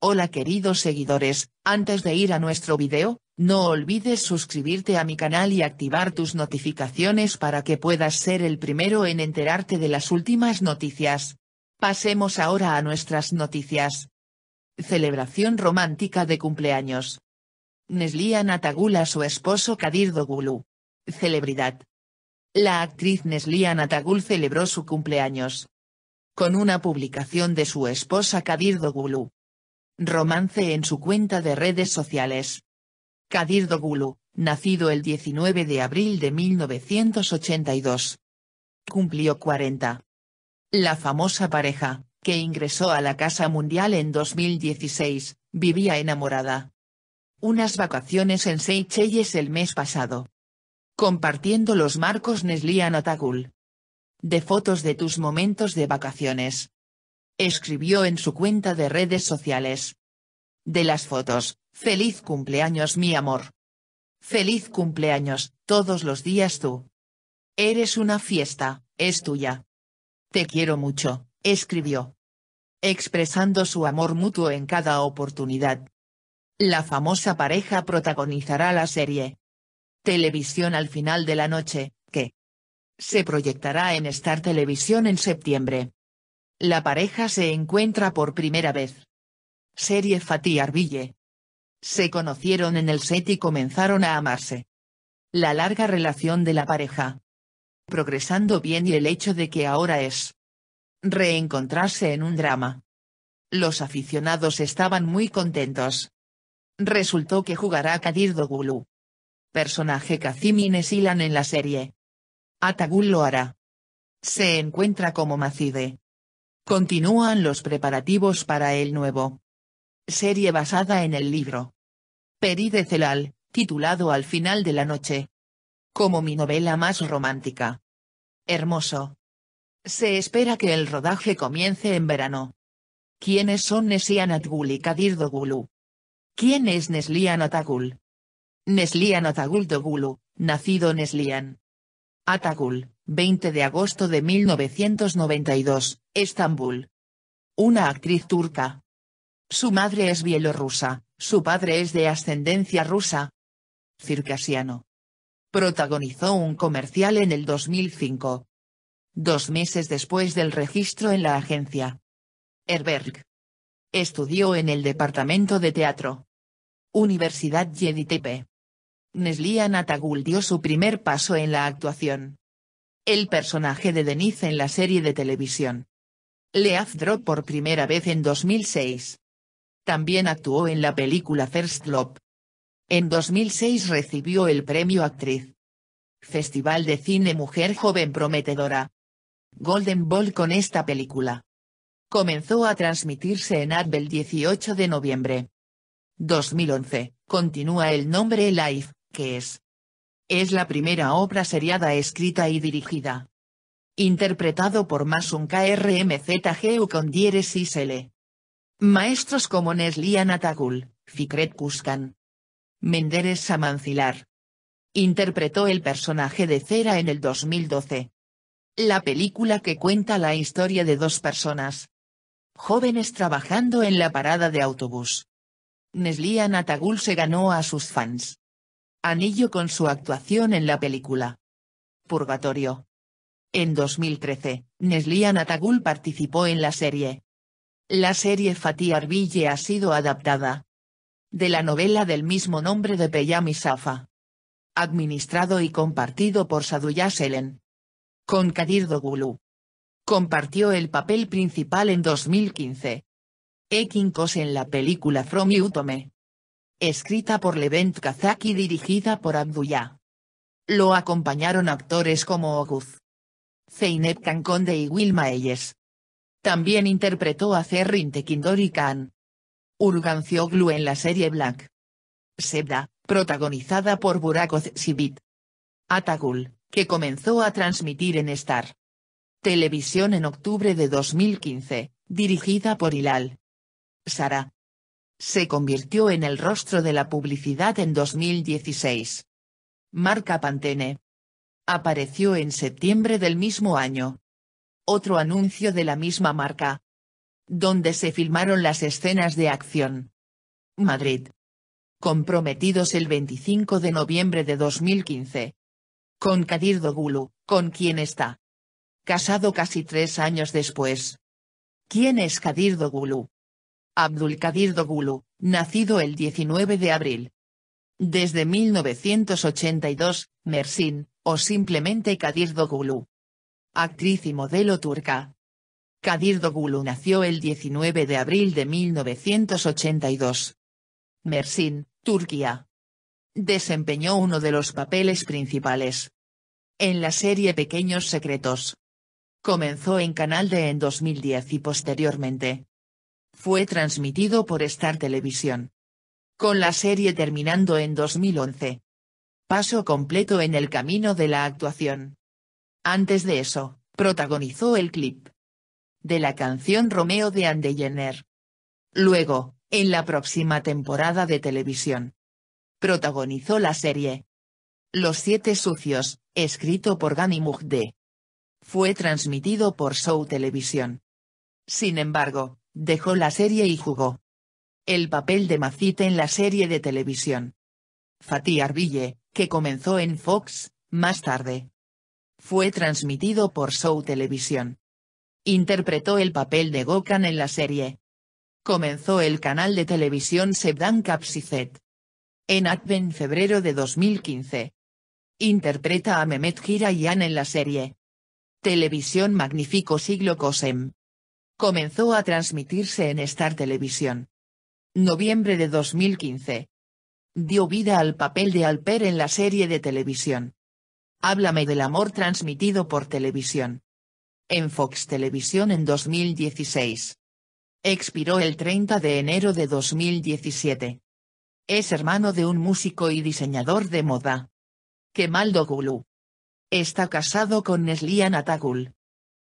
Hola queridos seguidores, antes de ir a nuestro video, no olvides suscribirte a mi canal y activar tus notificaciones para que puedas ser el primero en enterarte de las últimas noticias. Pasemos ahora a nuestras noticias. Celebración romántica de cumpleaños. Neslihan Natagul a su esposo Kadir Dogulu. Celebridad. La actriz Neslihan Natagul celebró su cumpleaños. Con una publicación de su esposa Kadir Dogulu Romance en su cuenta de redes sociales. Kadir Dogulu, nacido el 19 de abril de 1982. Cumplió 40. La famosa pareja, que ingresó a la Casa Mundial en 2016, vivía enamorada. Unas vacaciones en Seychelles el mes pasado. Compartiendo los marcos Neslian Atagul. De fotos de tus momentos de vacaciones escribió en su cuenta de redes sociales. De las fotos, feliz cumpleaños mi amor. Feliz cumpleaños, todos los días tú. Eres una fiesta, es tuya. Te quiero mucho, escribió. Expresando su amor mutuo en cada oportunidad. La famosa pareja protagonizará la serie. Televisión al final de la noche, que se proyectará en Star Televisión en septiembre. La pareja se encuentra por primera vez. Serie Fatih Arbille. Se conocieron en el set y comenzaron a amarse. La larga relación de la pareja. Progresando bien y el hecho de que ahora es. Reencontrarse en un drama. Los aficionados estaban muy contentos. Resultó que jugará Kadir Dogulu. Personaje Kazimine Silan en la serie. Atagul lo hará. Se encuentra como Macide. Continúan los preparativos para el nuevo. Serie basada en el libro. Peri de Celal, titulado Al final de la noche. Como mi novela más romántica. Hermoso. Se espera que el rodaje comience en verano. ¿Quiénes son Neslian Atgul y Kadir Dogulu? ¿Quién es Neslian Atagul? Neslian Atagul Dogulu, nacido Neslian. Atagul, 20 de agosto de 1992, Estambul. Una actriz turca. Su madre es bielorrusa, su padre es de ascendencia rusa. Circasiano. Protagonizó un comercial en el 2005. Dos meses después del registro en la agencia. Herberg. Estudió en el Departamento de Teatro. Universidad Yeditepe. Neslian Atagul dio su primer paso en la actuación el personaje de Denise en la serie de televisión. Drop por primera vez en 2006. También actuó en la película First Love. En 2006 recibió el premio Actriz. Festival de Cine Mujer Joven Prometedora. Golden Ball con esta película. Comenzó a transmitirse en el 18 de noviembre. 2011, continúa el nombre Life, que es, es la primera obra seriada escrita y dirigida. Interpretado por Masun KRMZGU con y L. Maestros como Neslian Atagul, Fikret Kuskan. Menderes Samancilar. Interpretó el personaje de Cera en el 2012. La película que cuenta la historia de dos personas. Jóvenes trabajando en la parada de autobús. Neslian Atagul se ganó a sus fans. Anillo con su actuación en la película Purgatorio. En 2013, Neslian Atagul participó en la serie. La serie Fatih Arbille ha sido adaptada de la novela del mismo nombre de Peyami Safa. Administrado y compartido por Saduya Selen. Con Kadir Dogulu. Compartió el papel principal en 2015. Ekin en la película From Utome escrita por Levent Kazak y dirigida por Abdullah. Lo acompañaron actores como Oguz, Zeynep Kankonde y Wilma Elles. También interpretó a Ferrin Tekindori Khan. Urgancioglu en la serie Black. Sebda, protagonizada por Burak Sibit. Atagul, que comenzó a transmitir en Star. Televisión en octubre de 2015, dirigida por Hilal. Sara, se convirtió en el rostro de la publicidad en 2016. Marca Pantene. Apareció en septiembre del mismo año. Otro anuncio de la misma marca. Donde se filmaron las escenas de acción. Madrid. Comprometidos el 25 de noviembre de 2015. Con Kadir Dogulu, con quién está. Casado casi tres años después. ¿Quién es Kadir Dogulu? Abdulkadir Dogulu, nacido el 19 de abril. Desde 1982, Mersin, o simplemente Kadir Dogulu. Actriz y modelo turca. Kadir Dogulu nació el 19 de abril de 1982. Mersin, Turquía. Desempeñó uno de los papeles principales. En la serie Pequeños Secretos. Comenzó en Canal D en 2010 y posteriormente, fue transmitido por Star Televisión. Con la serie terminando en 2011. Paso completo en el camino de la actuación. Antes de eso, protagonizó el clip de la canción Romeo de Jenner. Luego, en la próxima temporada de televisión, protagonizó la serie Los Siete Sucios, escrito por Gani Fue transmitido por Show Televisión. Sin embargo, dejó la serie y jugó el papel de Macite en la serie de televisión. Fatih Arbille, que comenzó en Fox, más tarde. Fue transmitido por Show Televisión. Interpretó el papel de Gokan en la serie. Comenzó el canal de televisión Sebdan Capsizet. En Adven febrero de 2015. Interpreta a Mehmet Girayan en la serie. Televisión Magnífico Siglo Cosem comenzó a transmitirse en Star Televisión. Noviembre de 2015. Dio vida al papel de Alper en la serie de televisión. Háblame del amor transmitido por televisión. En Fox Televisión en 2016. Expiró el 30 de enero de 2017. Es hermano de un músico y diseñador de moda. Kemal Dogulu. Está casado con Neslian Atagul.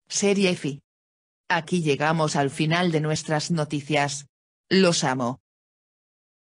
Serie FI. Aquí llegamos al final de nuestras noticias. Los amo.